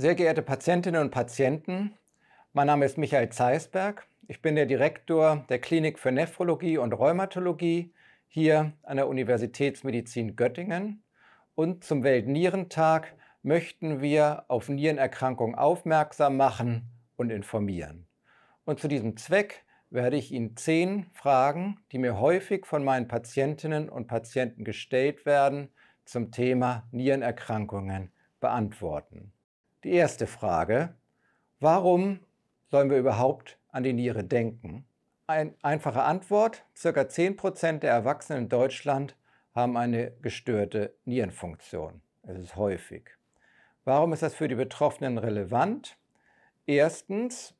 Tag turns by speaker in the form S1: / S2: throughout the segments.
S1: Sehr geehrte Patientinnen und Patienten, mein Name ist Michael Zeisberg. Ich bin der Direktor der Klinik für Nephrologie und Rheumatologie hier an der Universitätsmedizin Göttingen. Und zum Weltnierentag möchten wir auf Nierenerkrankungen aufmerksam machen und informieren. Und zu diesem Zweck werde ich Ihnen zehn Fragen, die mir häufig von meinen Patientinnen und Patienten gestellt werden, zum Thema Nierenerkrankungen beantworten. Die erste Frage, warum sollen wir überhaupt an die Niere denken? Eine einfache Antwort, ca. 10% der Erwachsenen in Deutschland haben eine gestörte Nierenfunktion. Es ist häufig. Warum ist das für die Betroffenen relevant? Erstens,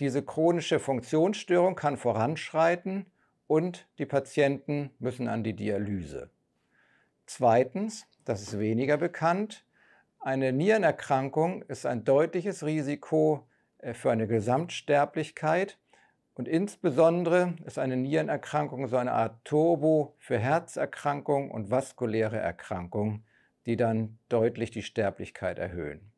S1: diese chronische Funktionsstörung kann voranschreiten und die Patienten müssen an die Dialyse. Zweitens, das ist weniger bekannt, eine Nierenerkrankung ist ein deutliches Risiko äh, für eine Gesamtsterblichkeit und insbesondere ist eine Nierenerkrankung so eine Art Turbo für Herzerkrankungen und vaskuläre Erkrankungen, die dann deutlich die Sterblichkeit erhöhen.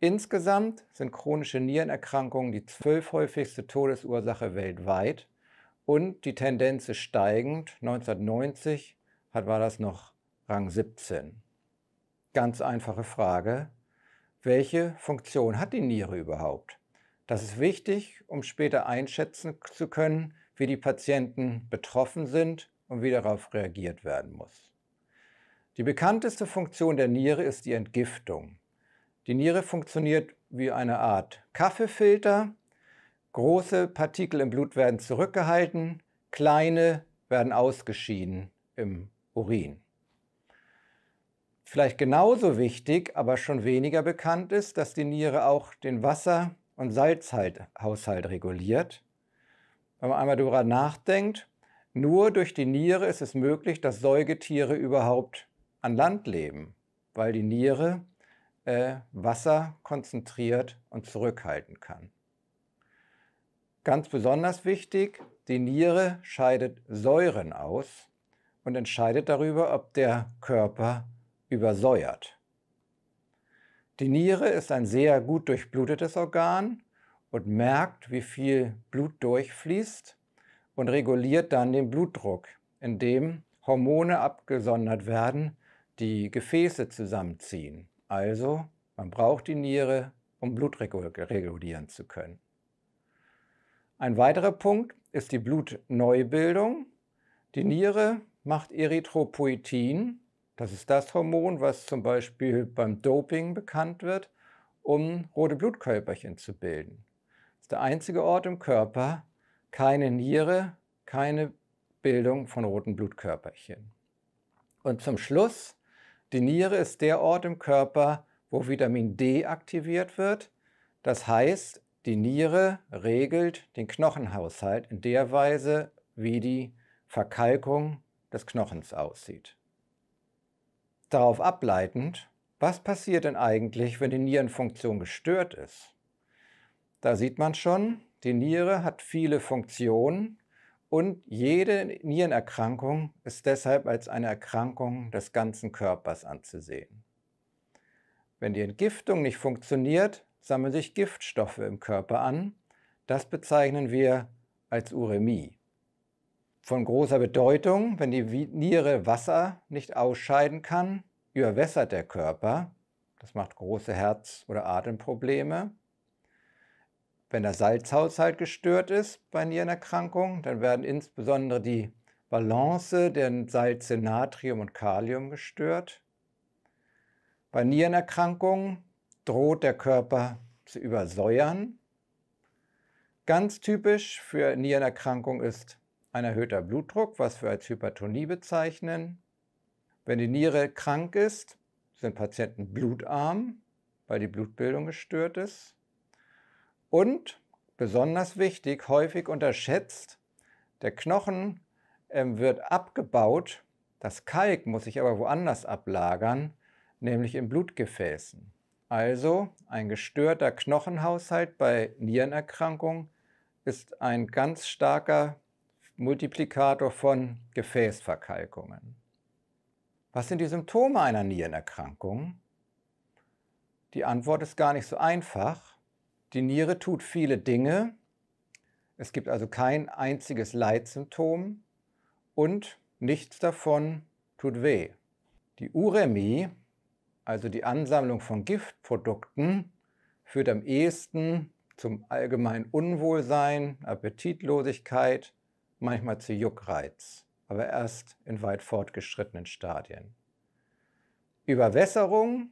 S1: Insgesamt sind chronische Nierenerkrankungen die zwölfhäufigste Todesursache weltweit und die Tendenz ist steigend. 1990 war das noch Rang 17. Ganz einfache Frage, welche Funktion hat die Niere überhaupt? Das ist wichtig, um später einschätzen zu können, wie die Patienten betroffen sind und wie darauf reagiert werden muss. Die bekannteste Funktion der Niere ist die Entgiftung. Die Niere funktioniert wie eine Art Kaffeefilter. Große Partikel im Blut werden zurückgehalten, kleine werden ausgeschieden im Urin. Vielleicht genauso wichtig, aber schon weniger bekannt ist, dass die Niere auch den Wasser- und Salzhaushalt reguliert. Wenn man einmal darüber nachdenkt, nur durch die Niere ist es möglich, dass Säugetiere überhaupt an Land leben, weil die Niere äh, Wasser konzentriert und zurückhalten kann. Ganz besonders wichtig, die Niere scheidet Säuren aus und entscheidet darüber, ob der Körper übersäuert. Die Niere ist ein sehr gut durchblutetes Organ und merkt, wie viel Blut durchfließt und reguliert dann den Blutdruck, indem Hormone abgesondert werden, die Gefäße zusammenziehen. Also man braucht die Niere, um Blut regulieren zu können. Ein weiterer Punkt ist die Blutneubildung. Die Niere macht Erythropoietin, das ist das Hormon, was zum Beispiel beim Doping bekannt wird, um rote Blutkörperchen zu bilden. Das ist der einzige Ort im Körper, keine Niere, keine Bildung von roten Blutkörperchen. Und zum Schluss, die Niere ist der Ort im Körper, wo Vitamin D aktiviert wird. Das heißt, die Niere regelt den Knochenhaushalt in der Weise, wie die Verkalkung des Knochens aussieht. Darauf ableitend, was passiert denn eigentlich, wenn die Nierenfunktion gestört ist? Da sieht man schon, die Niere hat viele Funktionen und jede Nierenerkrankung ist deshalb als eine Erkrankung des ganzen Körpers anzusehen. Wenn die Entgiftung nicht funktioniert, sammeln sich Giftstoffe im Körper an. Das bezeichnen wir als Uremie von großer Bedeutung, wenn die Niere Wasser nicht ausscheiden kann, überwässert der Körper. Das macht große Herz- oder Atemprobleme. Wenn der Salzhaushalt gestört ist bei Nierenerkrankungen, dann werden insbesondere die Balance der Salze Natrium und Kalium gestört. Bei Nierenerkrankungen droht der Körper zu übersäuern. Ganz typisch für Nierenerkrankungen ist ein erhöhter Blutdruck, was wir als Hypertonie bezeichnen. Wenn die Niere krank ist, sind Patienten blutarm, weil die Blutbildung gestört ist. Und besonders wichtig, häufig unterschätzt, der Knochen ähm, wird abgebaut, das Kalk muss sich aber woanders ablagern, nämlich in Blutgefäßen. Also ein gestörter Knochenhaushalt bei Nierenerkrankung ist ein ganz starker Multiplikator von Gefäßverkalkungen. Was sind die Symptome einer Nierenerkrankung? Die Antwort ist gar nicht so einfach. Die Niere tut viele Dinge. Es gibt also kein einziges Leitsymptom und nichts davon tut weh. Die Uremie, also die Ansammlung von Giftprodukten, führt am ehesten zum allgemeinen Unwohlsein, Appetitlosigkeit manchmal zu Juckreiz, aber erst in weit fortgeschrittenen Stadien. Überwässerung.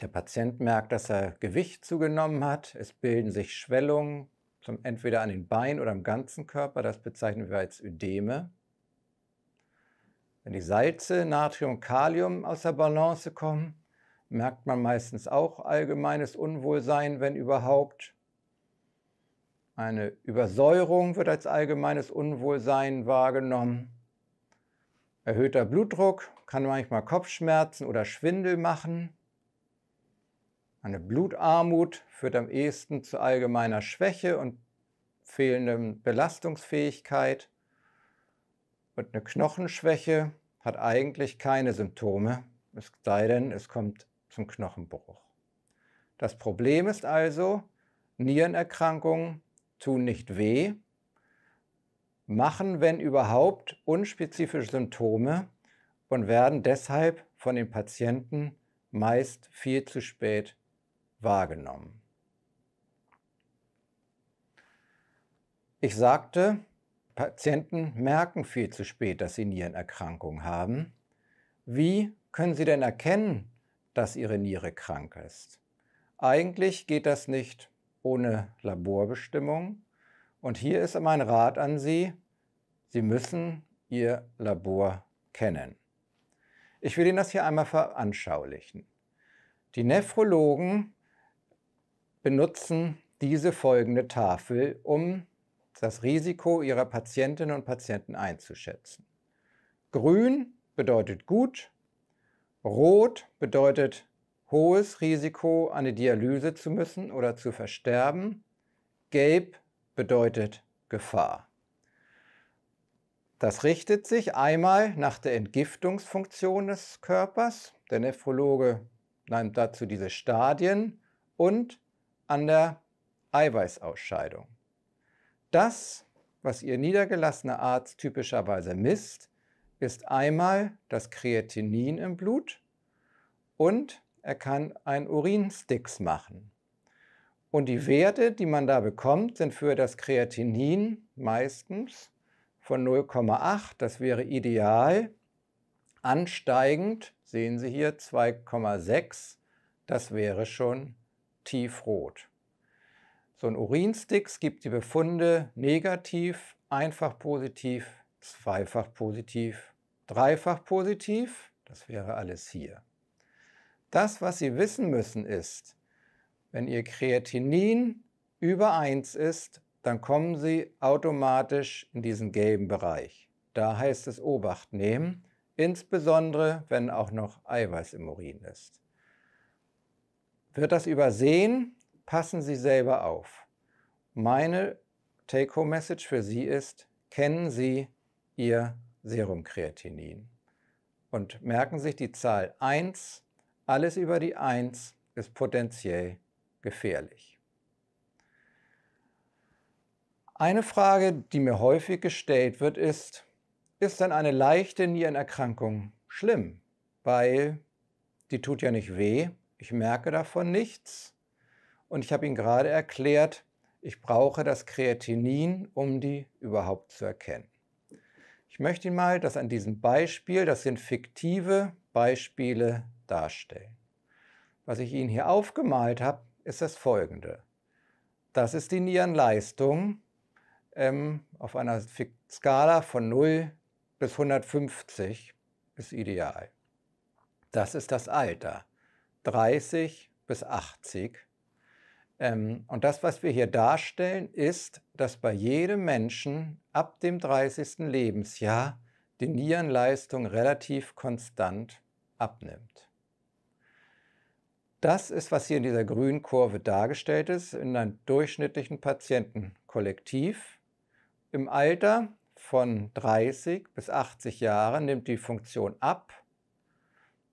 S1: Der Patient merkt, dass er Gewicht zugenommen hat. Es bilden sich Schwellungen, zum, entweder an den Beinen oder am ganzen Körper. Das bezeichnen wir als Ödeme. Wenn die Salze, Natrium Kalium aus der Balance kommen, merkt man meistens auch allgemeines Unwohlsein, wenn überhaupt. Eine Übersäuerung wird als allgemeines Unwohlsein wahrgenommen. Erhöhter Blutdruck kann manchmal Kopfschmerzen oder Schwindel machen. Eine Blutarmut führt am ehesten zu allgemeiner Schwäche und fehlender Belastungsfähigkeit. Und eine Knochenschwäche hat eigentlich keine Symptome, es sei denn, es kommt zum Knochenbruch. Das Problem ist also, Nierenerkrankungen tun nicht weh, machen, wenn überhaupt, unspezifische Symptome und werden deshalb von den Patienten meist viel zu spät wahrgenommen. Ich sagte, Patienten merken viel zu spät, dass sie Nierenerkrankungen haben. Wie können sie denn erkennen, dass ihre Niere krank ist? Eigentlich geht das nicht ohne Laborbestimmung. Und hier ist mein Rat an Sie, Sie müssen Ihr Labor kennen. Ich will Ihnen das hier einmal veranschaulichen. Die Nephrologen benutzen diese folgende Tafel, um das Risiko ihrer Patientinnen und Patienten einzuschätzen. Grün bedeutet gut, rot bedeutet hohes Risiko, eine Dialyse zu müssen oder zu versterben. Gelb bedeutet Gefahr. Das richtet sich einmal nach der Entgiftungsfunktion des Körpers. Der Nephrologe nennt dazu diese Stadien und an der Eiweißausscheidung. Das, was Ihr niedergelassener Arzt typischerweise misst, ist einmal das Kreatinin im Blut und er kann ein Urinstix machen. Und die mhm. Werte, die man da bekommt, sind für das Kreatinin meistens von 0,8, das wäre ideal, ansteigend, sehen Sie hier 2,6, das wäre schon tiefrot. So ein Urinstix gibt die Befunde negativ, einfach positiv, zweifach positiv, dreifach positiv, das wäre alles hier. Das, was Sie wissen müssen, ist, wenn Ihr Kreatinin über 1 ist, dann kommen Sie automatisch in diesen gelben Bereich. Da heißt es Obacht nehmen, insbesondere wenn auch noch Eiweiß im Urin ist. Wird das übersehen, passen Sie selber auf. Meine Take-Home-Message für Sie ist, kennen Sie Ihr Serum-Kreatinin und merken sich die Zahl 1 alles über die 1 ist potenziell gefährlich. Eine Frage, die mir häufig gestellt wird, ist, ist denn eine leichte Nierenerkrankung schlimm? Weil die tut ja nicht weh, ich merke davon nichts. Und ich habe Ihnen gerade erklärt, ich brauche das Kreatinin, um die überhaupt zu erkennen. Ich möchte Ihnen mal das an diesem Beispiel, das sind fiktive Beispiele, darstellen. Was ich Ihnen hier aufgemalt habe, ist das folgende. Das ist die Nierenleistung ähm, auf einer Skala von 0 bis 150 ist ideal. Das ist das Alter, 30 bis 80. Ähm, und das, was wir hier darstellen, ist, dass bei jedem Menschen ab dem 30. Lebensjahr die Nierenleistung relativ konstant abnimmt. Das ist, was hier in dieser grünen Kurve dargestellt ist, in einem durchschnittlichen Patientenkollektiv. Im Alter von 30 bis 80 Jahren nimmt die Funktion ab.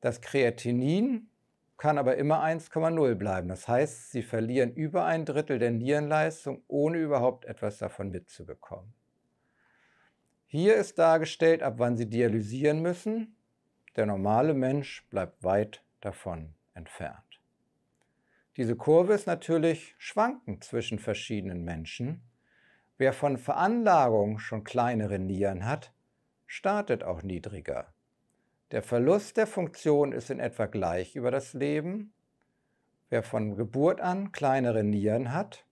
S1: Das Kreatinin kann aber immer 1,0 bleiben. Das heißt, sie verlieren über ein Drittel der Nierenleistung, ohne überhaupt etwas davon mitzubekommen. Hier ist dargestellt, ab wann sie dialysieren müssen. Der normale Mensch bleibt weit davon entfernt. Diese Kurve ist natürlich schwankend zwischen verschiedenen Menschen. Wer von Veranlagung schon kleinere Nieren hat, startet auch niedriger. Der Verlust der Funktion ist in etwa gleich über das Leben. Wer von Geburt an kleinere Nieren hat,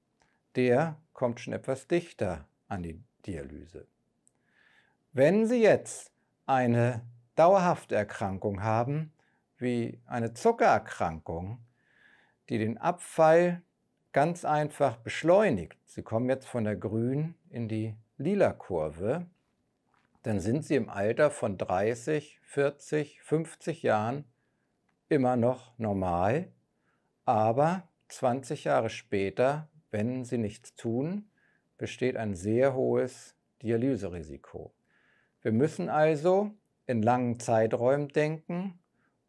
S1: der kommt schon etwas dichter an die Dialyse. Wenn Sie jetzt eine dauerhafte Erkrankung haben, wie eine Zuckererkrankung, die den Abfall ganz einfach beschleunigt. Sie kommen jetzt von der grünen in die lila Kurve. Dann sind Sie im Alter von 30, 40, 50 Jahren immer noch normal. Aber 20 Jahre später, wenn Sie nichts tun, besteht ein sehr hohes Dialyserisiko. Wir müssen also in langen Zeiträumen denken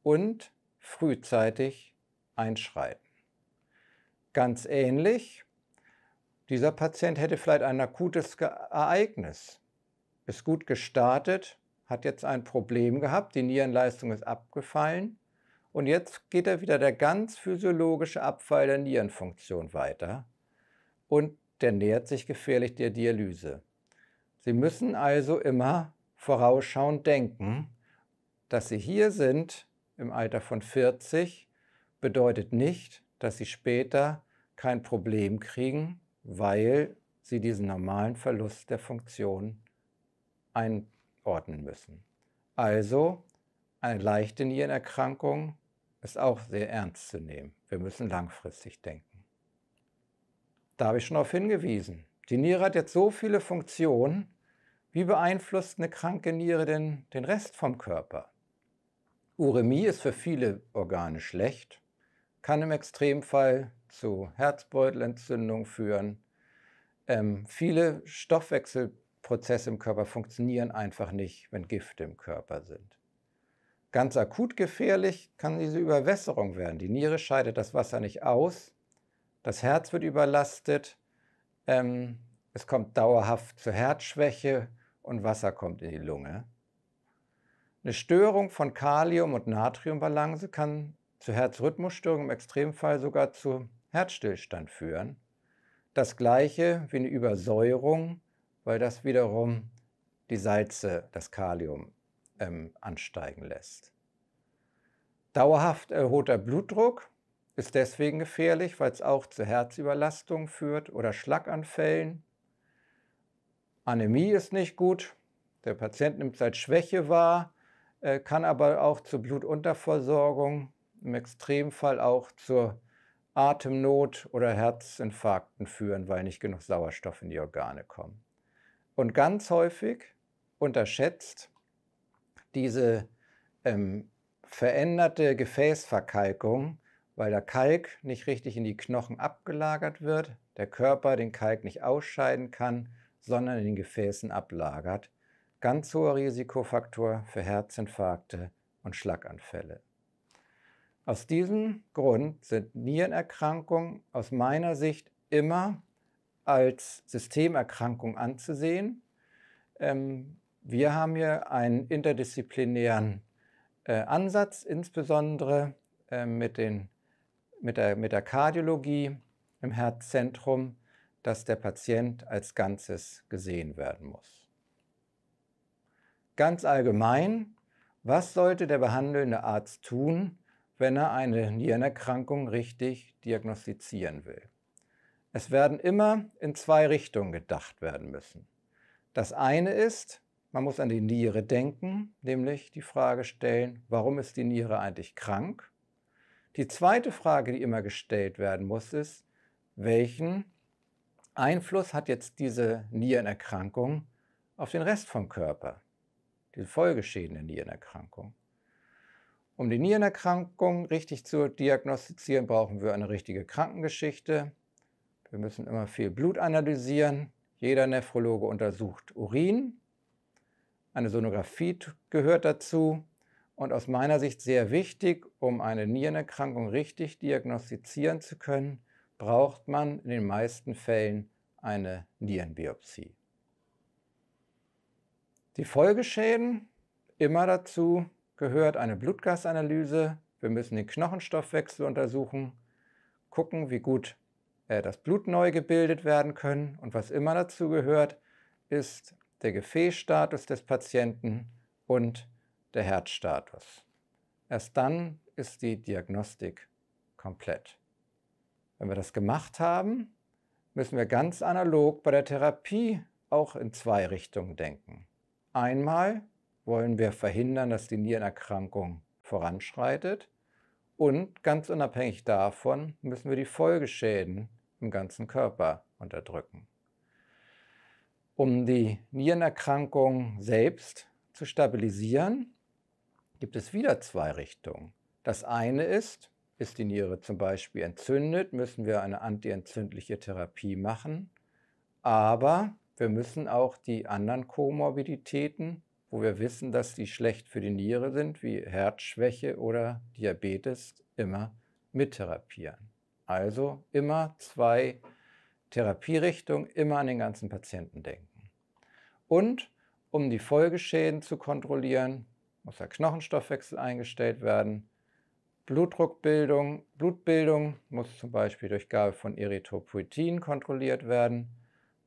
S1: und frühzeitig einschreiten. Ganz ähnlich, dieser Patient hätte vielleicht ein akutes Ereignis, ist gut gestartet, hat jetzt ein Problem gehabt, die Nierenleistung ist abgefallen und jetzt geht er wieder der ganz physiologische Abfall der Nierenfunktion weiter und der nähert sich gefährlich der Dialyse. Sie müssen also immer vorausschauend denken, dass Sie hier sind im Alter von 40, bedeutet nicht, dass Sie später kein Problem kriegen, weil sie diesen normalen Verlust der Funktion einordnen müssen. Also eine leichte Nierenerkrankung ist auch sehr ernst zu nehmen. Wir müssen langfristig denken. Da habe ich schon darauf hingewiesen. Die Niere hat jetzt so viele Funktionen. Wie beeinflusst eine kranke Niere denn den Rest vom Körper? Uremie ist für viele Organe schlecht, kann im Extremfall zu Herzbeutelentzündung führen. Ähm, viele Stoffwechselprozesse im Körper funktionieren einfach nicht, wenn Gifte im Körper sind. Ganz akut gefährlich kann diese Überwässerung werden. Die Niere scheidet das Wasser nicht aus, das Herz wird überlastet, ähm, es kommt dauerhaft zur Herzschwäche und Wasser kommt in die Lunge. Eine Störung von Kalium- und Natriumbalance kann zu Herzrhythmusstörungen im Extremfall sogar zu Herzstillstand führen. Das gleiche wie eine Übersäuerung, weil das wiederum die Salze, das Kalium ähm, ansteigen lässt. Dauerhaft erhöhter Blutdruck ist deswegen gefährlich, weil es auch zu Herzüberlastungen führt oder Schlaganfällen. Anämie ist nicht gut. Der Patient nimmt seit Schwäche wahr, äh, kann aber auch zur Blutunterversorgung, im Extremfall auch zur Atemnot oder Herzinfarkten führen, weil nicht genug Sauerstoff in die Organe kommt. Und ganz häufig unterschätzt diese ähm, veränderte Gefäßverkalkung, weil der Kalk nicht richtig in die Knochen abgelagert wird, der Körper den Kalk nicht ausscheiden kann, sondern in den Gefäßen ablagert. Ganz hoher Risikofaktor für Herzinfarkte und Schlaganfälle. Aus diesem Grund sind Nierenerkrankungen aus meiner Sicht immer als Systemerkrankung anzusehen. Ähm, wir haben hier einen interdisziplinären äh, Ansatz, insbesondere äh, mit, den, mit, der, mit der Kardiologie im Herzzentrum, dass der Patient als Ganzes gesehen werden muss. Ganz allgemein, was sollte der behandelnde Arzt tun, wenn er eine Nierenerkrankung richtig diagnostizieren will. Es werden immer in zwei Richtungen gedacht werden müssen. Das eine ist, man muss an die Niere denken, nämlich die Frage stellen, warum ist die Niere eigentlich krank? Die zweite Frage, die immer gestellt werden muss, ist, welchen Einfluss hat jetzt diese Nierenerkrankung auf den Rest vom Körper, die Folgeschäden der Nierenerkrankung? Um die Nierenerkrankung richtig zu diagnostizieren, brauchen wir eine richtige Krankengeschichte. Wir müssen immer viel Blut analysieren. Jeder Nephrologe untersucht Urin. Eine Sonographie gehört dazu. Und aus meiner Sicht sehr wichtig, um eine Nierenerkrankung richtig diagnostizieren zu können, braucht man in den meisten Fällen eine Nierenbiopsie. Die Folgeschäden immer dazu gehört eine Blutgasanalyse. Wir müssen den Knochenstoffwechsel untersuchen, gucken, wie gut äh, das Blut neu gebildet werden können. Und was immer dazu gehört, ist der Gefäßstatus des Patienten und der Herzstatus. Erst dann ist die Diagnostik komplett. Wenn wir das gemacht haben, müssen wir ganz analog bei der Therapie auch in zwei Richtungen denken. Einmal wollen wir verhindern, dass die Nierenerkrankung voranschreitet. Und ganz unabhängig davon müssen wir die Folgeschäden im ganzen Körper unterdrücken. Um die Nierenerkrankung selbst zu stabilisieren, gibt es wieder zwei Richtungen. Das eine ist, ist die Niere zum Beispiel entzündet, müssen wir eine antientzündliche Therapie machen. Aber wir müssen auch die anderen Komorbiditäten wo wir wissen, dass die schlecht für die Niere sind, wie Herzschwäche oder Diabetes, immer mittherapieren. Also immer zwei Therapierichtungen, immer an den ganzen Patienten denken. Und um die Folgeschäden zu kontrollieren, muss der Knochenstoffwechsel eingestellt werden. Blutdruckbildung, Blutbildung muss zum Beispiel durch Gabe von Erythropoietin kontrolliert werden.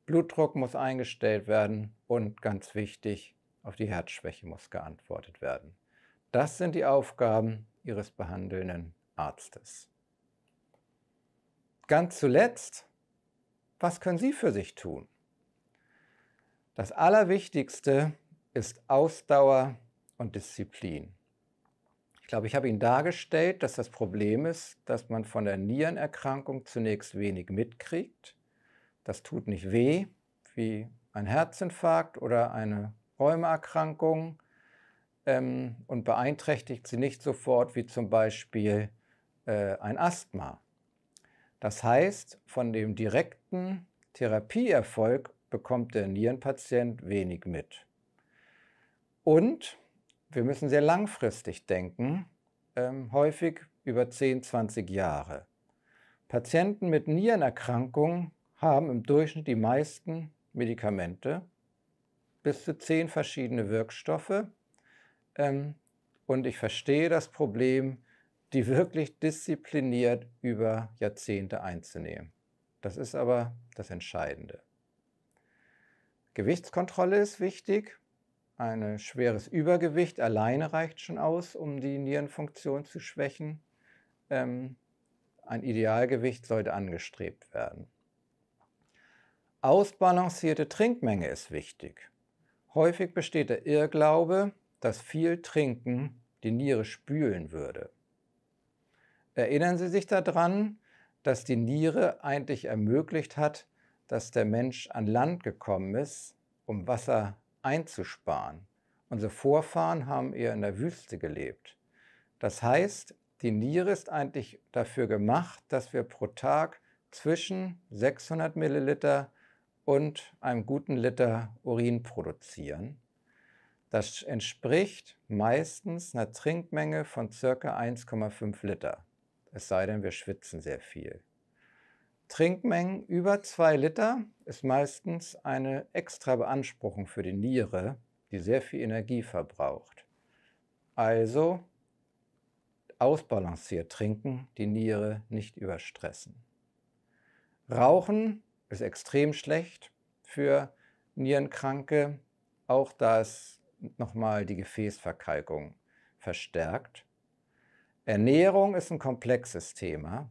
S1: Blutdruck muss eingestellt werden und ganz wichtig, auf die Herzschwäche muss geantwortet werden. Das sind die Aufgaben Ihres behandelnden Arztes. Ganz zuletzt, was können Sie für sich tun? Das Allerwichtigste ist Ausdauer und Disziplin. Ich glaube, ich habe Ihnen dargestellt, dass das Problem ist, dass man von der Nierenerkrankung zunächst wenig mitkriegt. Das tut nicht weh, wie ein Herzinfarkt oder eine Rheumaerkrankungen ähm, und beeinträchtigt sie nicht sofort wie zum Beispiel äh, ein Asthma. Das heißt, von dem direkten Therapieerfolg bekommt der Nierenpatient wenig mit. Und wir müssen sehr langfristig denken, ähm, häufig über 10, 20 Jahre. Patienten mit Nierenerkrankungen haben im Durchschnitt die meisten Medikamente bis zu zehn verschiedene Wirkstoffe. Ähm, und ich verstehe das Problem, die wirklich diszipliniert über Jahrzehnte einzunehmen. Das ist aber das Entscheidende. Gewichtskontrolle ist wichtig. Ein schweres Übergewicht alleine reicht schon aus, um die Nierenfunktion zu schwächen. Ähm, ein Idealgewicht sollte angestrebt werden. Ausbalancierte Trinkmenge ist wichtig. Häufig besteht der Irrglaube, dass viel Trinken die Niere spülen würde. Erinnern Sie sich daran, dass die Niere eigentlich ermöglicht hat, dass der Mensch an Land gekommen ist, um Wasser einzusparen. Unsere Vorfahren haben eher in der Wüste gelebt. Das heißt, die Niere ist eigentlich dafür gemacht, dass wir pro Tag zwischen 600 Milliliter und einem guten Liter Urin produzieren. Das entspricht meistens einer Trinkmenge von ca. 1,5 Liter, es sei denn, wir schwitzen sehr viel. Trinkmengen über 2 Liter ist meistens eine extra Beanspruchung für die Niere, die sehr viel Energie verbraucht. Also ausbalanciert trinken, die Niere nicht überstressen. Rauchen ist extrem schlecht für Nierenkranke, auch da es nochmal die Gefäßverkalkung verstärkt. Ernährung ist ein komplexes Thema.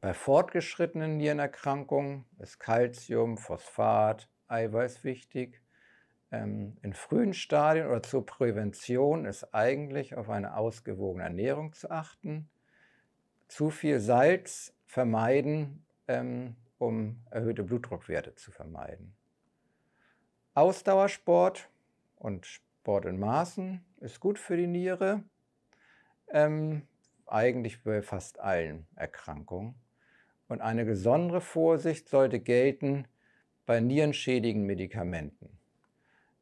S1: Bei fortgeschrittenen Nierenerkrankungen ist Calcium, Phosphat, Eiweiß wichtig. Ähm, in frühen Stadien oder zur Prävention ist eigentlich auf eine ausgewogene Ernährung zu achten. Zu viel Salz vermeiden, ähm, um erhöhte Blutdruckwerte zu vermeiden. Ausdauersport und Sport in Maßen ist gut für die Niere, ähm, eigentlich bei fast allen Erkrankungen. Und eine besondere Vorsicht sollte gelten bei nierenschädigen Medikamenten.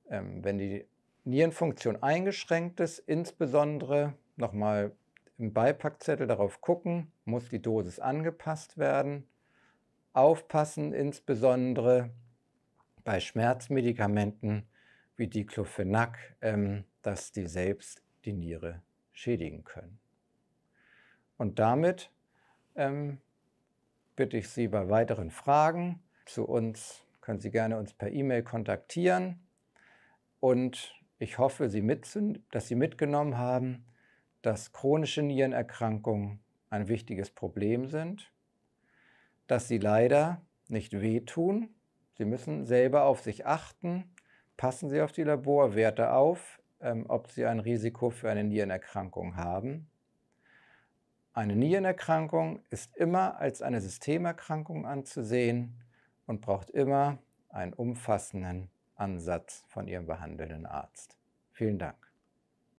S1: Ähm, wenn die Nierenfunktion eingeschränkt ist, insbesondere nochmal im Beipackzettel darauf gucken, muss die Dosis angepasst werden aufpassen, insbesondere bei Schmerzmedikamenten wie Diclofenac, ähm, dass die selbst die Niere schädigen können. Und damit ähm, bitte ich Sie bei weiteren Fragen zu uns, können Sie gerne uns per E-Mail kontaktieren. Und ich hoffe, Sie dass Sie mitgenommen haben, dass chronische Nierenerkrankungen ein wichtiges Problem sind dass sie leider nicht wehtun. Sie müssen selber auf sich achten. Passen Sie auf die Laborwerte auf, ähm, ob Sie ein Risiko für eine Nierenerkrankung haben. Eine Nierenerkrankung ist immer als eine Systemerkrankung anzusehen und braucht immer einen umfassenden Ansatz von Ihrem behandelnden Arzt. Vielen Dank.